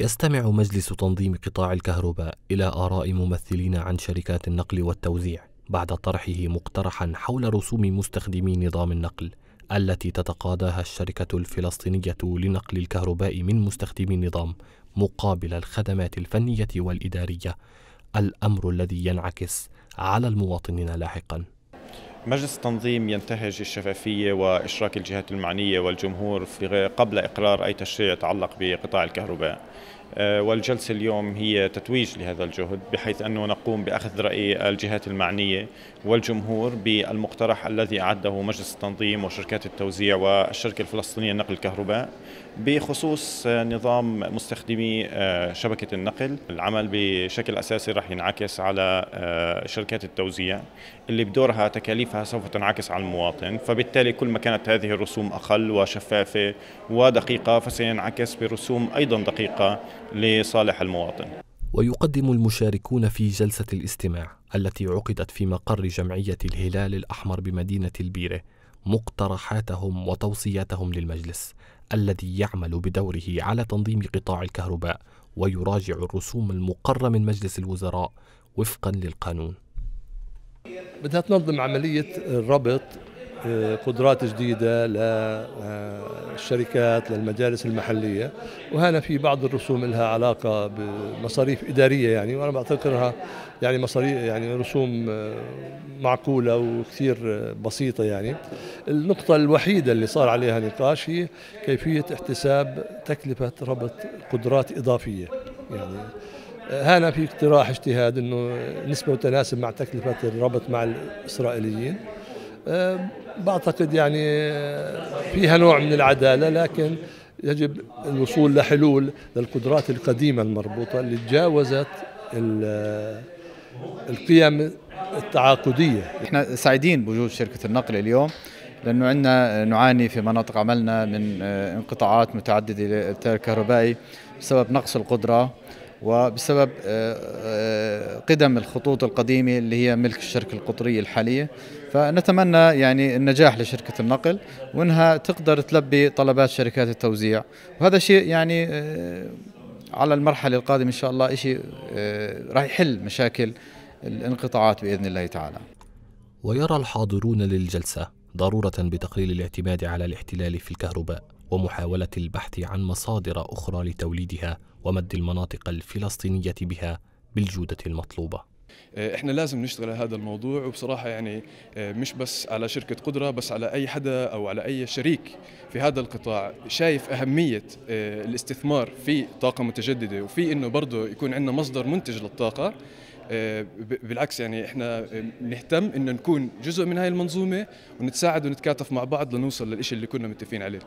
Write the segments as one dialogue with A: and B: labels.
A: يستمع مجلس تنظيم قطاع الكهرباء إلى آراء ممثلين عن شركات النقل والتوزيع بعد طرحه مقترحا حول رسوم مستخدمي نظام النقل التي تتقاضاها الشركة الفلسطينية لنقل الكهرباء من مستخدمي النظام مقابل الخدمات الفنية والإدارية الأمر الذي ينعكس على المواطنين لاحقاً
B: مجلس التنظيم ينتهج الشفافية وإشراك الجهات المعنية والجمهور في قبل إقرار أي تشريع يتعلق بقطاع الكهرباء آه، والجلسة اليوم هي تتويج لهذا الجهد بحيث أنه نقوم بأخذ رأي الجهات المعنية والجمهور بالمقترح الذي أعده مجلس التنظيم وشركات التوزيع والشركة الفلسطينية لنقل الكهرباء بخصوص آه، نظام مستخدمي آه، شبكة النقل العمل بشكل أساسي رح ينعكس على شركات التوزيع اللي بدورها تكاليفها سوف تنعكس على المواطن فبالتالي كل ما كانت هذه الرسوم أقل وشفافة ودقيقة فسينعكس برسوم أيضا دقيقة لصالح المواطن
A: ويقدم المشاركون في جلسة الاستماع التي عقدت في مقر جمعية الهلال الأحمر بمدينة البيرة مقترحاتهم وتوصياتهم للمجلس الذي يعمل بدوره على تنظيم قطاع الكهرباء ويراجع الرسوم المقرة من مجلس الوزراء وفقا للقانون
C: بدها تنظم عملية الربط قدرات جديدة للشركات للمجالس المحلية وهنا في بعض الرسوم لها علاقة بمصاريف إدارية يعني وأنا بعتبرها يعني مصاريف يعني رسوم معقولة وكثير بسيطة يعني النقطة الوحيدة اللي صار عليها نقاش هي كيفية احتساب تكلفة ربط قدرات إضافية يعني هنا في اقتراح اجتهاد انه نسبه وتناسب مع تكلفه الربط مع الاسرائيليين أه، بعتقد يعني أه، فيها نوع من العداله لكن يجب الوصول لحلول للقدرات القديمه المربوطه اللي تجاوزت
D: أه، القيم التعاقديه. احنا سعيدين بوجود شركه النقل اليوم لانه عندنا نعاني في مناطق عملنا من انقطاعات متعدده للتيار الكهربائي بسبب نقص القدره وبسبب آه، آه، قدم الخطوط القديمة اللي هي ملك الشركة القطرية الحالية فنتمنى يعني النجاح لشركة النقل وأنها تقدر تلبي طلبات شركات التوزيع وهذا شيء يعني آه، على المرحلة القادمة إن شاء الله شيء راح يحل مشاكل الانقطاعات بإذن الله تعالى ويرى
A: الحاضرون للجلسة ضرورة بتقليل الاعتماد على الاحتلال في الكهرباء ومحاولة البحث عن مصادر أخرى لتوليدها ومد المناطق الفلسطينية بها بالجودة المطلوبة
E: آه، احنا لازم نشتغل على هذا الموضوع وبصراحه يعني آه، مش بس على شركه قدره بس على اي حدا او على اي شريك في هذا القطاع شايف اهميه آه، الاستثمار في طاقه متجدده وفي انه برضه يكون عندنا مصدر منتج للطاقه بالعكس يعني احنا نهتم انه نكون جزء من هاي المنظومه ونتساعد ونتكاتف مع بعض لنوصل للشيء اللي كنا متفقين عليه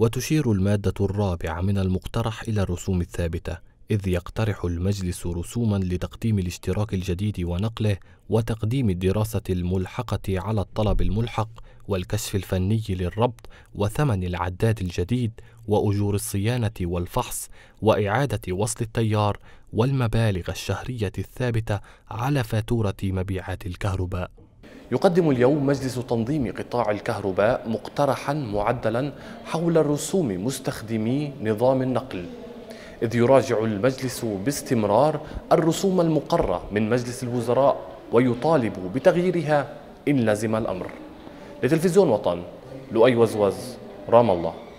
A: وتشير المادة الرابعة من المقترح إلى الرسوم الثابتة إذ يقترح المجلس رسوما لتقديم الاشتراك الجديد ونقله وتقديم الدراسة الملحقة على الطلب الملحق والكشف الفني للربط وثمن العداد الجديد وأجور الصيانة والفحص وإعادة وصل التيار والمبالغ الشهرية الثابتة على فاتورة مبيعات الكهرباء يقدم اليوم مجلس تنظيم قطاع الكهرباء مقترحا معدلا حول رسوم مستخدمي نظام النقل إذ يراجع المجلس باستمرار الرسوم المقرة من مجلس الوزراء ويطالب بتغييرها إن لزم الأمر لتلفزيون وطن لؤي وزوز رام الله